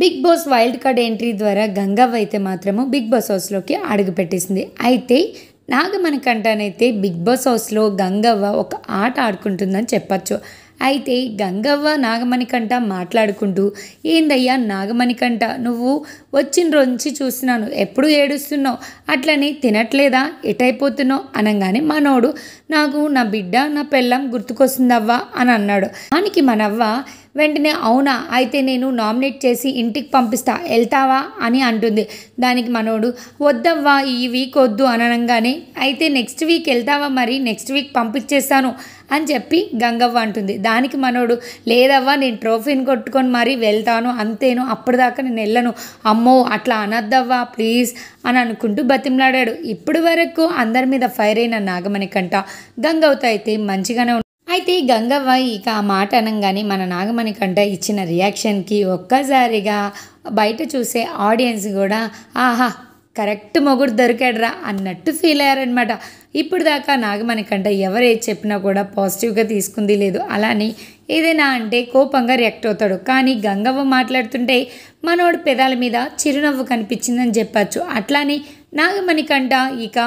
big Boss wild card entry ద్వారా గంగవ్వ అయితే మాత్రము బిగ్ బాస్ హౌస్లోకి అడుగుపెట్టేసింది అయితే నాగమణకంటానైతే బిగ్ బాస్ హౌస్లో గంగవ్వ ఒక ఆట ఆడుకుంటుందని చెప్పచ్చు అయితే గంగవ్వ కంట మాట్లాడుకుంటూ ఏందయ్యా కంట నువ్వు వచ్చిన రోజు చూస్తున్నాను ఎప్పుడు ఏడుస్తున్నావు అట్లని తినట్లేదా ఎటైపోతున్నావు అనగానే మనోడు నాకు నా బిడ్డ నా పెళ్ళం గుర్తుకొస్తుందవ్వా అని అన్నాడు దానికి మనవ్వ వెంటనే అవునా అయితే నేను నామినేట్ చేసి ఇంటికి పంపిస్తా వెళ్తావా అని అంటుంది దానికి మనోడు వద్దవ్వా ఈ వీక్ వద్దు అనగానే అయితే నెక్స్ట్ వీక్ వెళ్తావా మరి నెక్స్ట్ వీక్ పంపించేస్తాను అని చెప్పి గంగవ్వ అంటుంది దానికి మనోడు లేదవ్వా నేను ట్రోఫీని కొట్టుకొని మరీ వెళ్తాను అంతేను అప్పటిదాకా నేను వెళ్ళను అమ్మో అట్లా అనద్దవ్వా ప్లీజ్ అని అనుకుంటూ బతిమలాడాడు ఇప్పటి వరకు అందరి మీద ఫైర్ అయిన కంట గంగవ్వతో అయితే మంచిగానే అయితే గంగవ్వ ఇక ఆ మాట అనగానే మన నాగమణి కంట ఇచ్చిన రియాక్షన్కి ఒక్కసారిగా బయట చూసే ఆడియన్స్ కూడా ఆహా కరెక్ట్ మొగుడు దొరికాడరా అన్నట్టు ఫీల్ అయ్యారనమాట ఇప్పుడు దాకా నాగమణి ఎవరు ఏది చెప్పినా కూడా పాజిటివ్గా తీసుకుంది లేదు అలానే ఏదైనా అంటే కోపంగా రియాక్ట్ అవుతాడు కానీ గంగవ్వ మాట్లాడుతుంటే మనోడు పెదాల మీద చిరునవ్వు కనిపించిందని చెప్పచ్చు అట్లానే నాగమణి కంట ఇక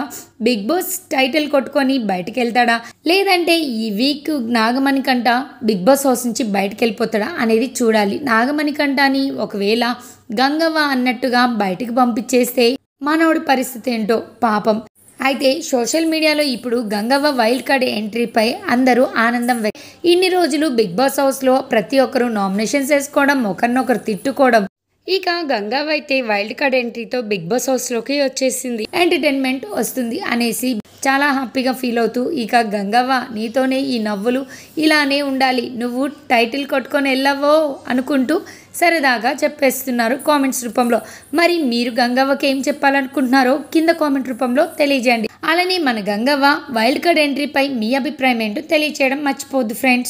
బిగ్ బాస్ టైటిల్ కొట్టుకొని బయటకు వెళ్తాడా లేదంటే ఈ వీక్ నాగమణి కంట బిగ్ బాస్ హౌస్ నుంచి బయటకు వెళ్ళిపోతాడా అనేది చూడాలి నాగమణి కంటని ఒకవేళ గంగవ్వ అన్నట్టుగా బయటకు పంపించేస్తే మానవుడి పరిస్థితి ఏంటో పాపం అయితే సోషల్ మీడియాలో ఇప్పుడు గంగవ్వ వైల్డ్ కార్డ్ ఎంట్రీపై అందరూ ఆనందం ఇన్ని రోజులు బిగ్ బాస్ హౌస్లో ప్రతి ఒక్కరు నామినేషన్స్ వేసుకోవడం ఒకరినొకరు తిట్టుకోవడం ఇక గంగవ్వ అయితే వైల్డ్ కార్డ్ ఎంట్రీతో బిగ్ బాస్ హౌస్లోకి వచ్చేసింది ఎంటర్టైన్మెంట్ వస్తుంది అనేసి చాలా హ్యాపీగా ఫీల్ అవుతూ ఇక గంగవ్వ నీతోనే ఈ నవ్వులు ఇలానే ఉండాలి నువ్వు టైటిల్ కొట్టుకొని వెళ్ళవో అనుకుంటూ సరదాగా చెప్పేస్తున్నారు కామెంట్స్ రూపంలో మరి మీరు గంగవ్వకి ఏం చెప్పాలనుకుంటున్నారో కింద కామెంట్ రూపంలో తెలియజేయండి అలానే మన గంగవ్వ వైల్డ్ కార్డ్ ఎంట్రీపై మీ అభిప్రాయం ఏంటో తెలియచేయడం మర్చిపోద్దు ఫ్రెండ్స్